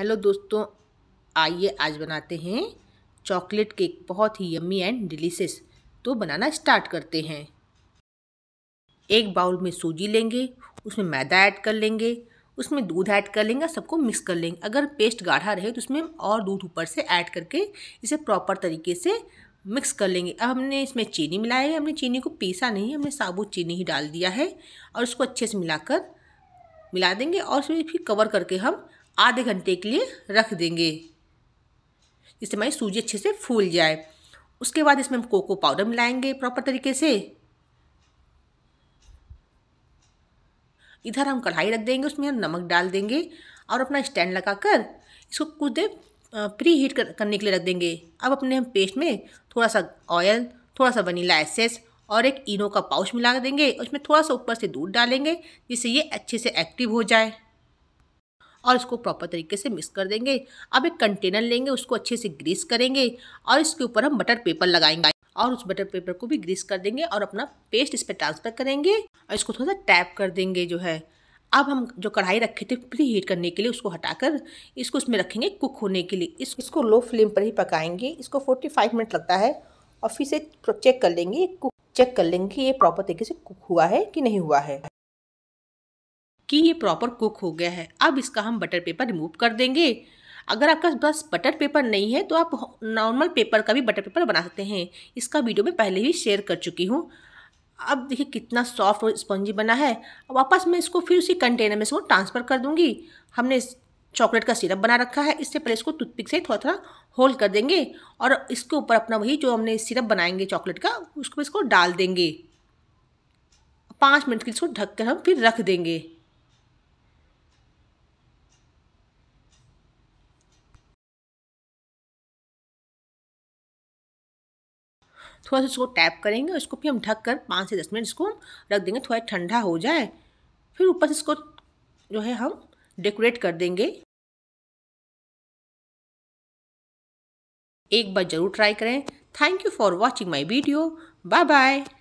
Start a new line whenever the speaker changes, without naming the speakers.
hello दोस्तों आइए आज बनाते हैं चॉकलेट केक बहुत ही यम्मी एंड डिलीशियस तो बनाना स्टार्ट करते हैं एक बाउल में सूजी लेंगे उसमें मैदा ऐड कर लेंगे उसमें दूध ऐड कर लेंगे सबको मिक्स कर लेंगे अगर पेस्ट गाढ़ा रहे तो उसमें और दूध ऊपर से ऐड करके इसे प्रॉपर तरीके से मिक्स कर लेंगे अब हमने इसमें चीनी मिलाया है हमने चीनी को पीसा नहीं हमने साबुत चीनी ही डाल दिया है और उसको अच्छे से मिलाकर मिला देंगे और उसमें फिर कवर करके हम आधे घंटे के लिए रख देंगे जिससे हमारी सूजी अच्छे से फूल जाए उसके बाद इसमें हम कोको पाउडर मिलाएंगे प्रॉपर तरीके से इधर हम कढ़ाई रख देंगे उसमें हम नमक डाल देंगे और अपना स्टैंड लगाकर इसको कुछ देर प्री हीट कर, करने के लिए रख देंगे अब अपने हम पेस्ट में थोड़ा सा ऑयल थोड़ा सा वनीला एसेस और एक इनो का पाउच मिला देंगे उसमें थोड़ा सा ऊपर से दूध डालेंगे जिससे ये अच्छे से एक्टिव हो जाए और इसको प्रॉपर तरीके से मिक्स कर देंगे अब एक कंटेनर लेंगे उसको अच्छे से ग्रीस करेंगे और इसके ऊपर हम बटर पेपर लगाएंगे और उस बटर पेपर को भी ग्रीस कर देंगे और अपना पेस्ट इस पर पे ट्रांसफ़र करेंगे और इसको थोड़ा सा टैप कर देंगे जो है अब हम जो कढ़ाई रखे थे प्री हीट करने के लिए उसको हटाकर इसको इसमें रखेंगे कुक होने के लिए इस, इसको लो फ्लेम पर ही पकाएंगे इसको फोर्टी फाइव मिनट लगता है और फिर से चेक कर लेंगे कुक चेक कर लेंगे कि ये प्रॉपर तरीके से कुक हुआ है कि नहीं हुआ है कि ये प्रॉपर कुक हो गया है अब इसका हम बटर पेपर रिमूव कर देंगे अगर आपका पास बटर पेपर नहीं है तो आप नॉर्मल पेपर का भी बटर पेपर बना सकते हैं इसका वीडियो मैं पहले ही शेयर कर चुकी हूँ अब देखिए कितना सॉफ्ट और स्पंजी बना है वापस मैं इसको फिर उसी कंटेनर में इसको ट्रांसफ़र कर दूँगी हमने चॉकलेट का सिरप बना रखा है इससे पहले इसको टूथपिक से थोड़ा थोड़ा होल्ड कर देंगे और इसके ऊपर अपना वही जो हमने सिरप बनाएंगे चॉकलेट का उसको इसको डाल देंगे पाँच मिनट के इसको ढक कर हम फिर रख देंगे थोड़ा सा इसको टैप करेंगे और इसको फिर हम ढक कर पाँच से दस मिनट इसको रख देंगे थोड़ा ठंडा हो जाए फिर ऊपर से इसको जो है हम डेकोरेट कर देंगे
एक बार ज़रूर ट्राई करें thank you for watching my video bye bye